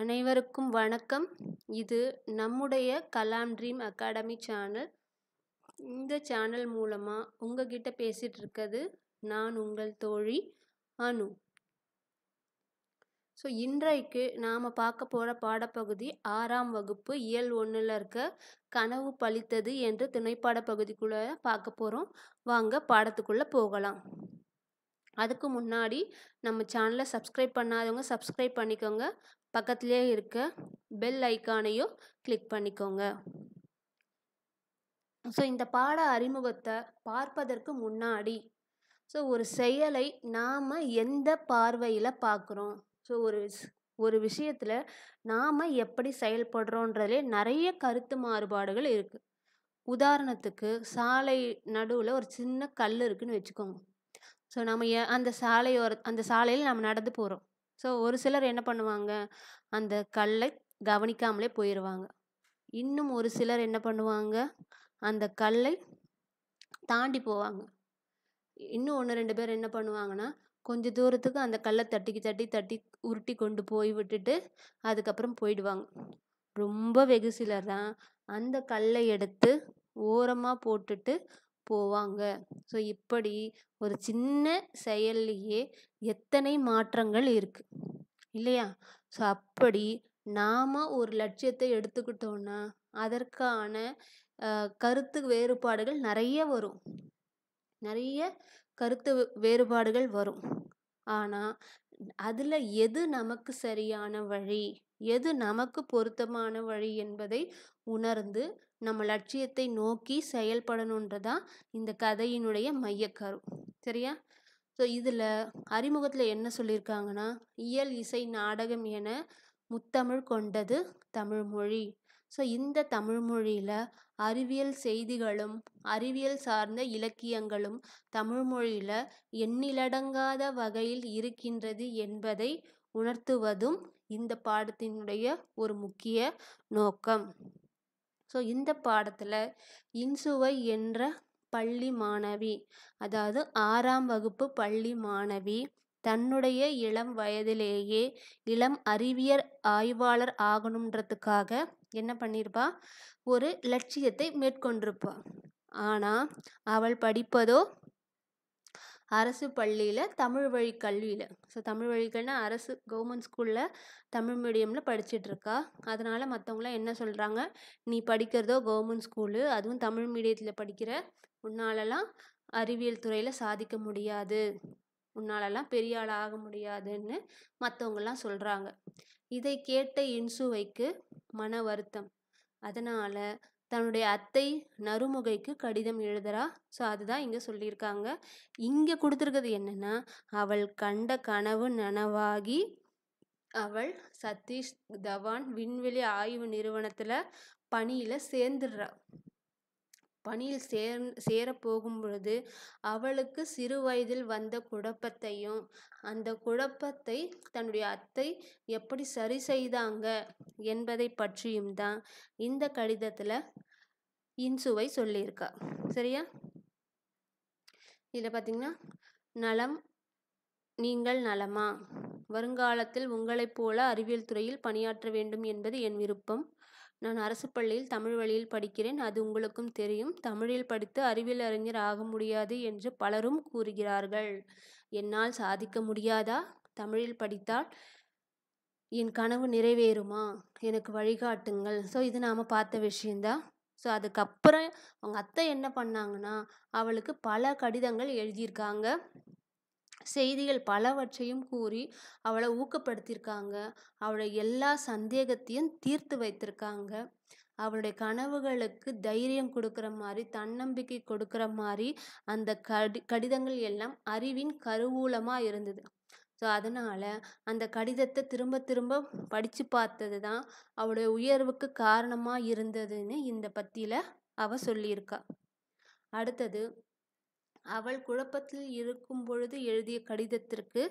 அனைவருக்கும் வணக்கம் இது நம்முடைய கலாம் ட்ரீம் அகாடமி சேனல் இந்த சேனல் மூலமாக உங்ககிட்ட பேசிகிட்டு இருக்கிறது நான் உங்கள் தோழி அனு ஸோ இன்றைக்கு நாம் பார்க்க போகிற பாடப்பகுதி ஆறாம் வகுப்பு இயல் ஒன்றில் இருக்க கனவு பழித்தது என்று திணைப்பாட பகுதிக்குள்ளே பார்க்க போகிறோம் வாங்க பாடத்துக்குள்ளே போகலாம் அதுக்கு முன்னாடி நம்ம சேனலை சப்ஸ்கிரைப் பண்ணாதவங்க சப்ஸ்கிரைப் பண்ணிக்கோங்க பக்கத்திலே இருக்க பெல் ஐக்கானையும் கிளிக் பண்ணிக்கோங்க ஸோ இந்த பாட அறிமுகத்தை பார்ப்பதற்கு முன்னாடி ஸோ ஒரு செயலை நாம் எந்த பார்வையில் பார்க்குறோம் ஸோ ஒரு ஒரு விஷயத்தில் நாம் எப்படி செயல்படுறோன்றதுலே நிறைய கருத்து மாறுபாடுகள் இருக்குது உதாரணத்துக்கு சாலை நடுவில் ஒரு சின்ன கல் இருக்குதுன்னு வச்சுக்கோங்க ஸோ நம்ம அந்த சாலையோர அந்த சாலையில் நம்ம நடந்து போகிறோம் ஸோ ஒரு சிலர் என்ன பண்ணுவாங்க அந்த கல்லை கவனிக்காமலே போயிடுவாங்க இன்னும் ஒரு சிலர் என்ன பண்ணுவாங்க அந்த கல்லை தாண்டி போவாங்க இன்னும் ஒன்று ரெண்டு பேர் என்ன பண்ணுவாங்கன்னா கொஞ்சம் தூரத்துக்கு அந்த கல்லை தட்டிக்கு தட்டி தட்டி உருட்டி கொண்டு போய் விட்டுட்டு அதுக்கப்புறம் போயிடுவாங்க ரொம்ப வெகு சிலர் தான் அந்த கல்லை எடுத்து ஓரமாக போட்டுட்டு போவாங்க ஸோ இப்படி ஒரு சின்ன செயல்லையே எத்தனை மாற்றங்கள் இருக்குது இல்லையா ஸோ அப்படி நாம் ஒரு லட்சியத்தை எடுத்துக்கிட்டோன்னா அதற்கான கருத்து வேறுபாடுகள் நிறைய வரும் நிறைய கருத்து வேறுபாடுகள் வரும் ஆனால் அதில் எது நமக்கு சரியான வழி எது நமக்கு பொருத்தமான வழி என்பதை உணர்ந்து நம்ம லட்சியத்தை நோக்கி செயல்படணுன்றதான் இந்த கதையினுடைய மையக்கரு சரியா ஸோ இதில் அறிமுகத்தில் என்ன சொல்லியிருக்காங்கன்னா இயல் இசை நாடகம் என முத்தமிழ் கொண்டது தமிழ்மொழி ஸோ இந்த தமிழ்மொழியில் அறிவியல் செய்திகளும் அறிவியல் சார்ந்த இலக்கியங்களும் தமிழ்மொழியில் எண்ணிலடங்காத வகையில் இருக்கின்றது என்பதை உணர்த்துவதும் இந்த பாடத்தினுடைய ஒரு முக்கிய நோக்கம் ஸோ இந்த பாடத்தில் இன்சுவை என்ற பள்ளி மாணவி அதாவது ஆறாம் வகுப்பு பள்ளி மாணவி தன்னுடைய இளம் வயதிலேயே இளம் அறிவியல் ஆய்வாளர் ஆகணுன்றதுக்காக என்ன பண்ணியிருப்பா ஒரு லட்சியத்தை மேற்கொண்டிருப்பா ஆனால் அவள் படிப்பதோ அரசு பள்ளியில் தமிழ் வழி கல்வியில் ஸோ தமிழ் வழிகள்னா அரசு கவர்மெண்ட் ஸ்கூலில் தமிழ் மீடியமில் படிச்சிட்ருக்கா அதனால் மற்றவங்களாம் என்ன சொல்கிறாங்க நீ படிக்கிறதோ கவர்மெண்ட் ஸ்கூலு அதுவும் தமிழ் மீடியத்தில் படிக்கிற உன்னாலெல்லாம் அறிவியல் துறையில் சாதிக்க முடியாது உன்னாலெல்லாம் பெரிய ஆள் ஆக முடியாதுன்னு மற்றவங்களாம் சொல்கிறாங்க இதை கேட்ட இன்சுவைக்கு மன வருத்தம் அதனால் தன்னுடைய அத்தை நறுமுகைக்கு கடிதம் எழுதுறா ஸோ அதுதான் இங்கே சொல்லியிருக்காங்க இங்கே கொடுத்துருக்கிறது என்னென்னா அவள் கண்ட கனவு நனவாகி அவள் சதீஷ் தவான் விண்வெளி ஆய்வு நிறுவனத்தில் பணியில் சேர்ந்துடுறா பணியில் சேர் சேரப்போகும் பொழுது அவளுக்கு சிறு வயதில் வந்த குழப்பத்தையும் அந்த குழப்பத்தை தன்னுடைய அத்தை எப்படி சரி செய்தாங்க என்பதை பற்றியும் தான் இந்த கடிதத்தில் இன்சுவை சொல்லியிருக்கா சரியா இதில் பார்த்தீங்கன்னா நலம் நீங்கள் நலமா வருங்காலத்தில் உங்களைப் போல அறிவியல் துறையில் பணியாற்ற வேண்டும் என்பது என் விருப்பம் நான் அரசு பள்ளியில் தமிழ் வழியில் படிக்கிறேன் அது உங்களுக்கும் தெரியும் தமிழில் படித்து அறிவியல் அறிஞர் ஆக முடியாது என்று பலரும் கூறுகிறார்கள் என்னால் சாதிக்க முடியாதா தமிழில் படித்தால் என் கனவு நிறைவேறுமா எனக்கு வழிகாட்டுங்கள் ஸோ இது நாம் பார்த்த விஷயந்தான் ஸோ அதுக்கப்புறம் அவங்க அத்தை என்ன பண்ணாங்கன்னா அவளுக்கு பல கடிதங்கள் எழுதியிருக்காங்க செய்திகள் பலவற்றையும் கூறி அவளை ஊக்கப்படுத்தியிருக்காங்க அவளை எல்லா சந்தேகத்தையும் தீர்த்து வைத்திருக்காங்க அவளுடைய கனவுகளுக்கு தைரியம் கொடுக்குற மாதிரி தன்னம்பிக்கை கொடுக்குற மாதிரி அந்த கடி கடிதங்கள் எல்லாம் அறிவின் கருவூலமாக இருந்தது ஸோ அதனால் அந்த கடிதத்தை திரும்ப திரும்ப படித்து பார்த்தது தான் அவளுடைய உயர்வுக்கு காரணமாக இருந்ததுன்னு இந்த பத்தியில் அவ சொல்லியிருக்கா அடுத்தது அவள் குழப்பத்தில் இருக்கும் பொழுது எழுதிய கடிதத்திற்கு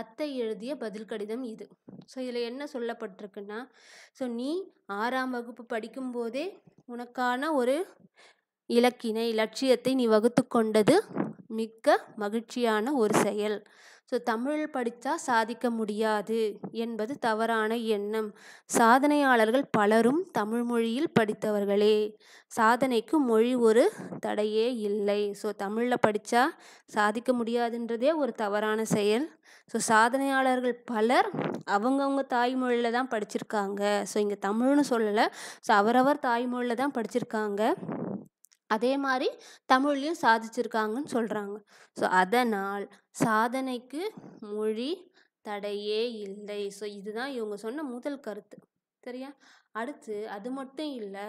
அத்தை எழுதிய பதில் கடிதம் இது ஸோ இதில் என்ன சொல்லப்பட்டிருக்குன்னா ஸோ நீ ஆறாம் வகுப்பு படிக்கும்போதே உனக்கான ஒரு இலக்கினை இலட்சியத்தை நீ வகுத்து கொண்டது மிக்க மகிழ்ச்சியான ஒரு செயல் ஸோ தமிழ் படித்தா சாதிக்க முடியாது என்பது தவறான எண்ணம் சாதனையாளர்கள் பலரும் தமிழ் மொழியில் படித்தவர்களே சாதனைக்கு மொழி ஒரு தடையே இல்லை ஸோ தமிழில் படித்தா சாதிக்க முடியாதுன்றதே ஒரு தவறான செயல் ஸோ சாதனையாளர்கள் பலர் அவங்கவுங்க தாய்மொழியில் தான் படிச்சிருக்காங்க ஸோ இங்கே தமிழ்னு சொல்லலை ஸோ அவரவர் தாய்மொழியில் தான் படிச்சிருக்காங்க அதே மாதிரி தமிழ்லையும் சாதிச்சிருக்காங்கன்னு சொல்கிறாங்க ஸோ அதனால் சாதனைக்கு மொழி தடையே இல்லை ஸோ இதுதான் இவங்க சொன்ன முதல் கருத்து சரியா அடுத்து அது மட்டும் இல்லை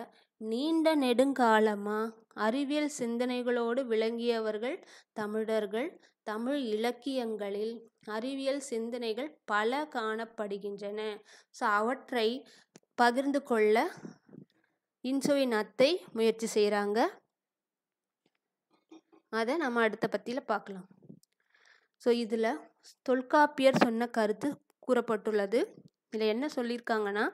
நீண்ட நெடுங்காலமாக அறிவியல் சிந்தனைகளோடு விளங்கியவர்கள் தமிழர்கள் தமிழ் இலக்கியங்களில் அறிவியல் சிந்தனைகள் பல காணப்படுகின்றன ஸோ அவற்றை பகிர்ந்து கொள்ள இன்சுவின் அத்தை முயற்சி செய்கிறாங்க அதை நம்ம அடுத்த பத்தியில் பார்க்கலாம் ஸோ இதில் தொல்காப்பியர் சொன்ன கருத்து கூறப்பட்டுள்ளது இதில் என்ன சொல்லியிருக்காங்கன்னா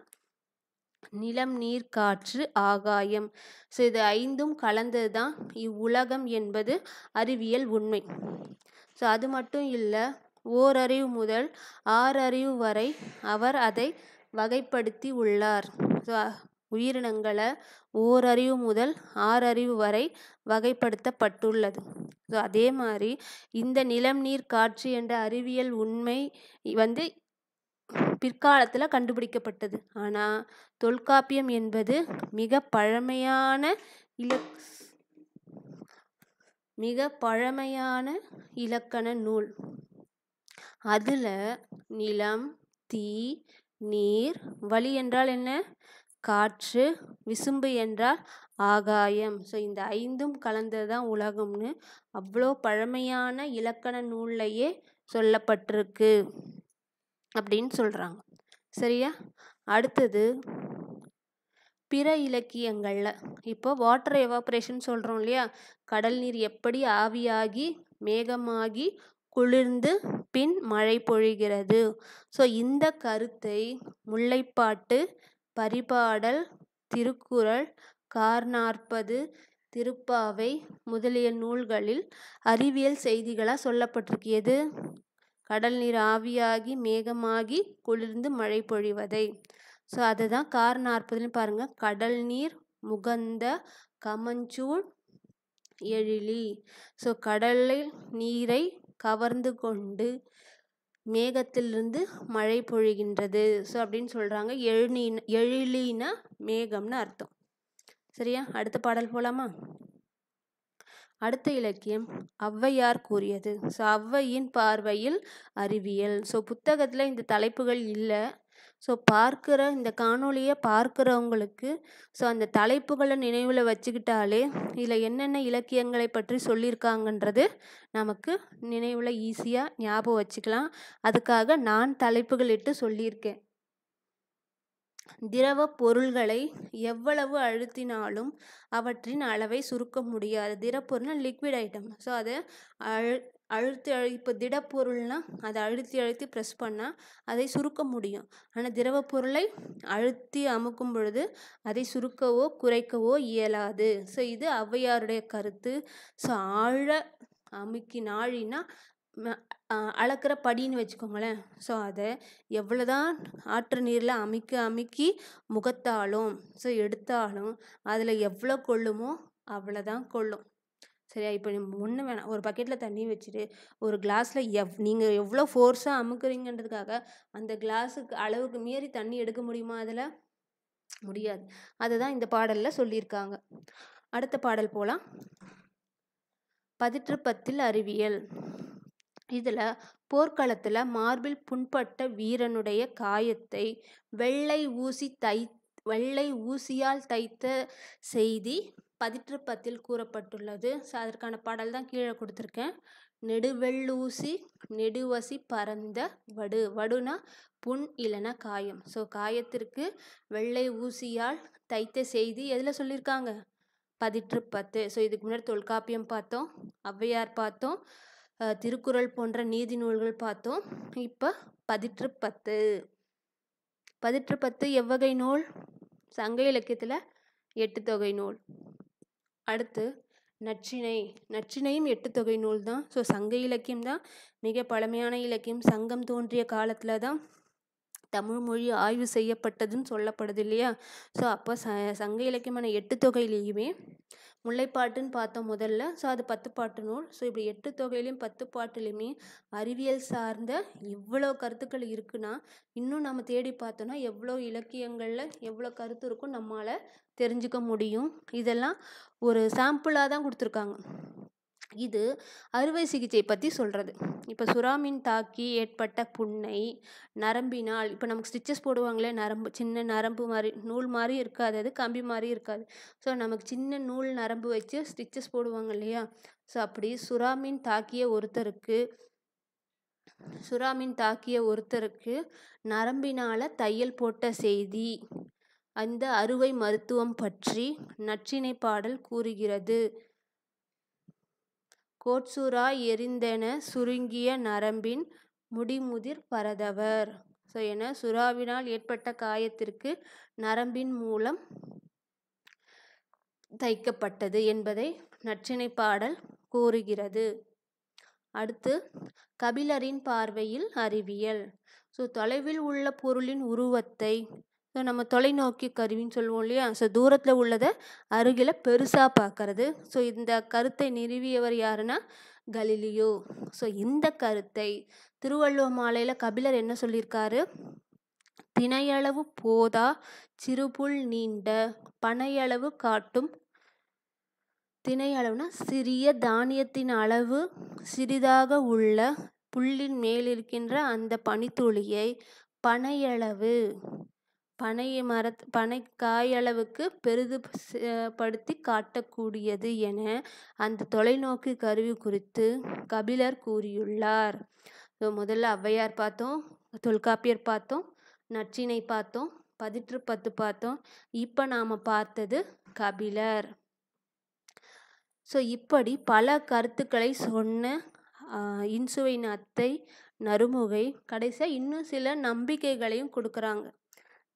நிலம் நீர் காற்று ஆகாயம் ஸோ இது ஐந்தும் கலந்தது தான் இவ்வுலகம் என்பது அறிவியல் உண்மை ஸோ அது மட்டும் இல்லை ஓரறிவு முதல் ஆறறிவு வரை அவர் அதை வகைப்படுத்தி உள்ளார் ஸோ உயிரினங்களை ஓரறிவு முதல் ஆறறிவு வரை வகைப்படுத்தப்பட்டுள்ளது ஸோ அதே மாதிரி இந்த நிலம் நீர் காற்று என்ற அறிவியல் உண்மை வந்து பிற்காலத்தில் கண்டுபிடிக்கப்பட்டது ஆனால் தொல்காப்பியம் என்பது மிக பழமையான இலக் மிக பழமையான இலக்கண நூல் அதில் நிலம் தீ நீர் வழி என்றால் என்ன காற்று விசும்பு என்றால் ஆகாயம் ஸோ இந்த ஐந்தும் கலந்தது தான் உலகம்னு அவ்வளோ பழமையான இலக்கண நூல்லையே சொல்லப்பட்டிருக்கு அப்படின்னு சொல்கிறாங்க சரியா அடுத்தது பிற இலக்கியங்களில் இப்போ வாட்டர் எவாப்ரேஷன் சொல்கிறோம் இல்லையா கடல் நீர் எப்படி ஆவியாகி மேகமாகி குளிர்ந்து பின் மழை பொழிகிறது ஸோ இந்த கருத்தை முல்லைப்பாட்டு பரிபாடல் திருக்குறள் கார்நாற்பது திருப்பாவை முதலிய நூல்களில் அறிவியல் செய்திகளாக சொல்லப்பட்டிருக்கு எது கடல் நீர் ஆவியாகி மேகமாகி குளிர்ந்து மழை பொழிவதை ஸோ அதை தான் கார் நாற்பதுன்னு பாருங்கள் கடல் நீர் முகந்த கமஞ்சூழ் எழிலி ஸோ கடலில் நீரை கவர்ந்து கொண்டு மேகத்திலிருந்து மழை பொழிகின்றது ஸோ அப்படின்னு சொல்கிறாங்க எழினின் எழிலினா மேகம்னு அர்த்தம் சரியா அடுத்த பாடல் போகலாமா அடுத்த இலக்கியம் ஔவையார் கூறியது ஸோ ஒளவையின் பார்வையில் அறிவியல் ஸோ புத்தகத்தில் இந்த தலைப்புகள் இல்லை ஸோ பார்க்கிற இந்த காணொலியை பார்க்குறவங்களுக்கு ஸோ அந்த தலைப்புகளை நினைவில் வச்சுக்கிட்டாலே இதில் என்னென்ன இலக்கியங்களை பற்றி சொல்லியிருக்காங்கன்றது நமக்கு நினைவில் ஈஸியாக ஞாபகம் வச்சுக்கலாம் அதுக்காக நான் தலைப்புகளிட்டு சொல்லியிருக்கேன் திரவ பொருள்களை எவ்வளவு அழுத்தினாலும் அவற்றின் அளவை சுருக்க முடியாது திரப்பொருள்னா லிக்விட் ஐட்டம் ஸோ அதை அழு அழுத்தி அழு இப்போ திடப்பொருள்னால் அதை அழுத்தி அழுத்தி ப்ரெஸ் பண்ணால் அதை சுருக்க முடியும் ஆனால் திரவ பொருளை அழுத்தி அமுக்கும் பொழுது அதை சுருக்கவோ குறைக்கவோ இயலாது ஸோ இது ஔவையாருடைய கருத்து ஸோ ஆழ அமுக்கினாழினா அளக்கிற படின்னு வச்சுக்கோங்களேன் ஸோ அதை எவ்வளோதான் ஆற்று நீரில் அமைக்க அமுக்கி முகத்தாலும் ஸோ எடுத்தாலும் அதில் எவ்வளோ கொள்ளுமோ அவ்வளோதான் கொள்ளும் சரியா இப்போ ஒன்று வேணாம் ஒரு பக்கெட்டில் தண்ணி வச்சுட்டு ஒரு கிளாஸில் எவ் நீங்கள் எவ்வளோ ஃபோர்ஸாக அமுக்குறீங்கன்றதுக்காக அந்த கிளாஸுக்கு அளவுக்கு மீறி தண்ணி எடுக்க முடியுமா அதில் முடியாது அதை தான் இந்த பாடலில் சொல்லியிருக்காங்க அடுத்த பாடல் போகலாம் பதிற்றுப்பத்தில் அறிவியல் இதில் போர்க்களத்தில் மார்பில் புண்பட்ட வீரனுடைய காயத்தை வெள்ளை ஊசி தை வெள்ளை ஊசியால் தைத்த செய்தி பதிற்றுப்பத்தில் கூறப்பட்டுள்ளது ஸோ அதற்கான பாடல் தான் கீழே கொடுத்துருக்கேன் நெடுவெள்ளூசி நெடுவசி பரந்த வடு வடுனா புண் இல்லைனா காயம் ஸோ காயத்திற்கு வெள்ளை ஊசியால் தைத்த செய்தி எதில் சொல்லியிருக்காங்க பதிற்றுப்பத்து ஸோ இதுக்கு முன்னாடி தொல்காப்பியம் பார்த்தோம் ஔவையார் பார்த்தோம் திருக்குறள் போன்ற நீதி நூல்கள் பார்த்தோம் இப்போ பதிற்றுப்பத்து பதிற்றுப்பத்து எவ்வகை நூல் சங்க இலக்கியத்தில் எட்டு தொகை நூல் அடுத்து நற்றிணை நற்றினையும் எட்டு தொகை நூல் தான் ஸோ சங்க இலக்கியம் தான் மிக பழமையான இலக்கியம் சங்கம் தோன்றிய காலத்தில் தான் தமிழ் மொழி ஆய்வு செய்யப்பட்டதுன்னு சொல்லப்படுது இல்லையா ஸோ அப்போ ச சங்க இலக்கியமான எட்டு தொகையிலையுமே முல்லைப்பாட்டுன்னு பார்த்தோம் முதல்ல ஸோ அது பத்து பாட்டு நூல் ஸோ இப்படி எட்டு தொகையிலையும் பத்து பாட்டுலையுமே அறிவியல் சார்ந்த இவ்வளோ கருத்துக்கள் இருக்குன்னா இன்னும் நம்ம தேடி பார்த்தோன்னா எவ்வளோ இலக்கியங்களில் எவ்வளோ கருத்து இருக்கும் நம்மளால் தெரிஞ்சுக்க முடியும் இதெல்லாம் ஒரு சாம்பிளாக தான் கொடுத்துருக்காங்க இது அறுவை சிகிச்சை பற்றி சொல்கிறது இப்போ சுறாமீன் தாக்கி ஏற்பட்ட புண்ணை நரம்பினால் இப்போ நமக்கு ஸ்டிச்சஸ் போடுவாங்களே நரம்பு சின்ன நரம்பு மாதிரி நூல் மாதிரி இருக்காது அது கம்பி மாதிரி இருக்காது ஸோ நமக்கு சின்ன நூல் நரம்பு வச்சு ஸ்டிச்சஸ் போடுவாங்க இல்லையா ஸோ அப்படி சுறாமீன் தாக்கிய ஒருத்தருக்கு சுறாமீன் தாக்கிய ஒருத்தருக்கு நரம்பினால் தையல் போட்ட செய்தி அந்த அறுவை மருத்துவம் பற்றி நற்றினை பாடல் கூறுகிறது கோட்சுரா எரிந்தென சுருங்கிய நரம்பின் முடிமுதிர் பரதவர் ஸோ என சுறாவினால் ஏற்பட்ட காயத்திற்கு நரம்பின் மூலம் தைக்கப்பட்டது என்பதை நற்றினை பாடல் கூறுகிறது அடுத்து கபிலரின் பார்வையில் அறிவியல் ஸோ தொலைவில் உள்ள பொருளின் உருவத்தை ஸோ நம்ம தொலைநோக்கி கருவின்னு சொல்லுவோம் இல்லையா ஸோ தூரத்தில் உள்ளதை அருகில் பெருசாக பார்க்கறது ஸோ இந்த கருத்தை நிறுவியவர் யாருன்னா கலிலியோ ஸோ இந்த கருத்தை திருவள்ளுவ மாலையில் கபிலர் என்ன சொல்லியிருக்காரு தினையளவு போதா சிறுபுல் நீண்ட பனையளவு காட்டும் தினையளவுனா சிறிய தானியத்தின் அளவு சிறிதாக உள்ள புல்லின் மேலிருக்கின்ற அந்த பனித்துளியை பனையளவு பனை மரத் பனை காயளவுக்கு பெரிது படுத்தி காட்டக்கூடியது என அந்த தொலைநோக்கு கருவி குறித்து கபிலர் கூறியுள்ளார் ஸோ முதல்ல ஔவையார் பார்த்தோம் தொல்காப்பியர் பார்த்தோம் நற்றினை பார்த்தோம் பதிற்று பத்து பார்த்தோம் இப்போ நாம் பார்த்தது கபிலர் ஸோ இப்படி பல கருத்துக்களை சொன்ன இன்சுவை அத்தை நறுமுகை கடைசியாக இன்னும் சில நம்பிக்கைகளையும் கொடுக்குறாங்க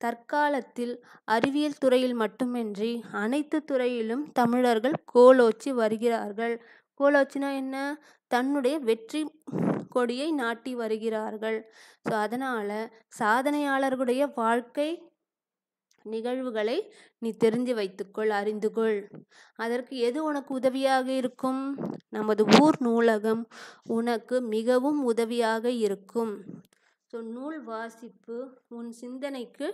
தற்காலத்தில் அறிவியல் துறையில் மட்டுமின்றி அனைத்து துறையிலும் தமிழர்கள் கோலோச்சி வருகிறார்கள் கோலோச்சினா என்ன தன்னுடைய வெற்றி கொடியை நாட்டி வருகிறார்கள் ஸோ அதனால் சாதனையாளர்களுடைய வாழ்க்கை நிகழ்வுகளை நீ தெரிஞ்சு வைத்துக்கொள் அறிந்து கொள் அதற்கு எது உனக்கு உதவியாக இருக்கும் நமது ஊர் நூலகம் உனக்கு மிகவும் உதவியாக இருக்கும் ஸோ நூல் வாசிப்பு உன் சிந்தனைக்கு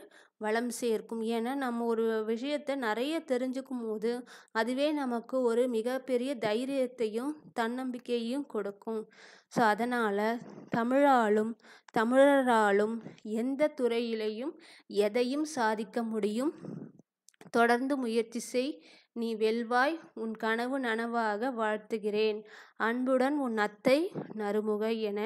வளம் சேர்க்கும் ஏன்னா நம்ம ஒரு விஷயத்தை நிறைய தெரிஞ்சுக்கும் போது அதுவே நமக்கு ஒரு மிகப்பெரிய தைரியத்தையும் தன்னம்பிக்கையும் கொடுக்கும் ஸோ அதனால் தமிழாலும் தமிழராலும் எந்த துறையிலையும் எதையும் சாதிக்க முடியும் தொடர்ந்து முயற்சி செய் நீ வெல்வாய் உன் கனவு நனவாக வாழ்த்துகிறேன் அன்புடன் உன் அத்தை நறுமுக என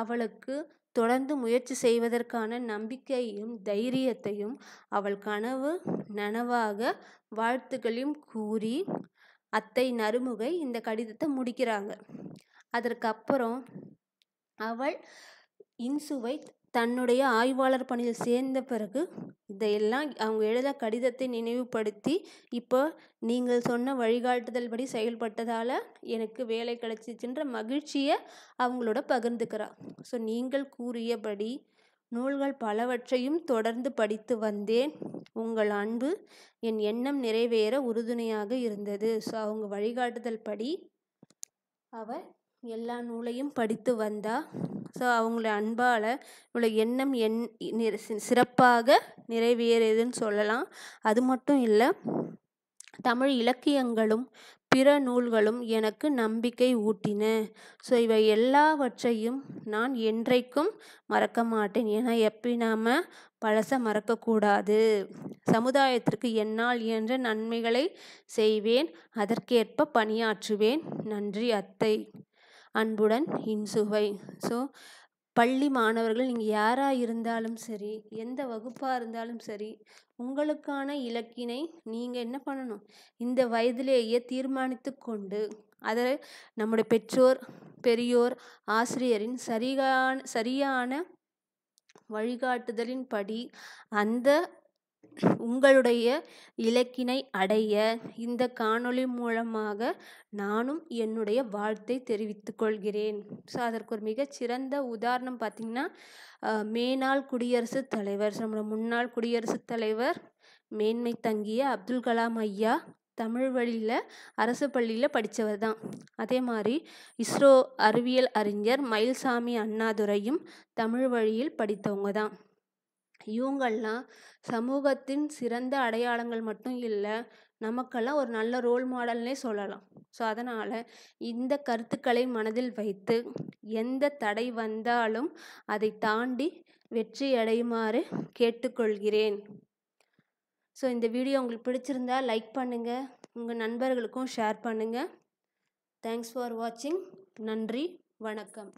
அவளுக்கு தொடர்ந்து முயற்சி செய்வதற்கான நம்பிக்கையையும் தைரியத்தையும் அவள் கனவு நனவாக வாழ்த்துக்களையும் கூறி அத்தை நறுமுகை இந்த கடிதத்தை முடிக்கிறாங்க அதற்கப்புறம் அவள் இன்சுவை தன்னுடைய ஆய்வாளர் பணியில் சேர்ந்த பிறகு இதையெல்லாம் அவங்க எழுத கடிதத்தை நினைவுபடுத்தி இப்போ நீங்கள் சொன்ன வழிகாட்டுதல் படி செயல்பட்டதால் எனக்கு வேலை கிடைச்சிச்சுன்ற மகிழ்ச்சியை அவங்களோட பகிர்ந்துக்கிறார் ஸோ நீங்கள் கூறியபடி நூல்கள் பலவற்றையும் தொடர்ந்து படித்து வந்தேன் உங்கள் அன்பு என் எண்ணம் நிறைவேற உறுதுணையாக இருந்தது ஸோ அவங்க வழிகாட்டுதல் படி அவர் எல்லா நூலையும் படித்து வந்தா ஸோ அவங்களுடைய அன்பால் இவ்வளோ எண்ணம் என் சிறப்பாக நிறைவேறுதுன்னு சொல்லலாம் அது மட்டும் இல்லை தமிழ் இலக்கியங்களும் பிற நூல்களும் எனக்கு நம்பிக்கை ஊட்டின ஸோ இவை எல்லாவற்றையும் நான் என்றைக்கும் மறக்க மாட்டேன் ஏன்னா எப்படி நாம் பழச மறக்கக்கூடாது சமுதாயத்திற்கு என்னால் என்ற நன்மைகளை செய்வேன் அதற்கேற்ப பணியாற்றுவேன் நன்றி அத்தை அன்புடன் இன்சுவை ஸோ பள்ளி மாணவர்கள் நீங்கள் யாராக இருந்தாலும் சரி எந்த வகுப்பாக இருந்தாலும் சரி உங்களுக்கான இலக்கினை நீங்கள் என்ன பண்ணணும் இந்த வயதிலேயே தீர்மானித்து கொண்டு அதை நம்முடைய பெற்றோர் பெரியோர் ஆசிரியரின் சரியான சரியான வழிகாட்டுதலின்படி அந்த உங்களுடைய இலக்கினை அடைய இந்த காணொளி மூலமாக நானும் என்னுடைய வாழ்த்தை தெரிவித்து கொள்கிறேன் ஸோ அதற்கு ஒரு மிகச்சிறந்த உதாரணம் பார்த்திங்கன்னா மேனாள் குடியரசுத் தலைவர் நம்மளோட முன்னாள் குடியரசுத் தலைவர் மேன்மை தங்கிய அப்துல் கலாம் ஐயா தமிழ் வழியில் அரசு பள்ளியில் படித்தவர் தான் அதே மாதிரி இஸ்ரோ அறிவியல் அறிஞர் மயில்சாமி அண்ணாதுரையும் தமிழ் வழியில் படித்தவங்க தான் இவங்கள்லாம் சமூகத்தின் சிறந்த அடையாளங்கள் மட்டும் இல்லை நமக்கெல்லாம் ஒரு நல்ல ரோல் மாடல்னே சொல்லலாம் ஸோ அதனால் இந்த கருத்துக்களை மனதில் வைத்து எந்த தடை வந்தாலும் அதை தாண்டி வெற்றி அடையுமாறு கேட்டுக்கொள்கிறேன் ஸோ இந்த வீடியோ உங்களுக்கு பிடிச்சிருந்தா லைக் பண்ணுங்கள் உங்கள் நண்பர்களுக்கும் ஷேர் பண்ணுங்கள் தேங்க்ஸ் ஃபார் வாட்சிங் நன்றி வணக்கம்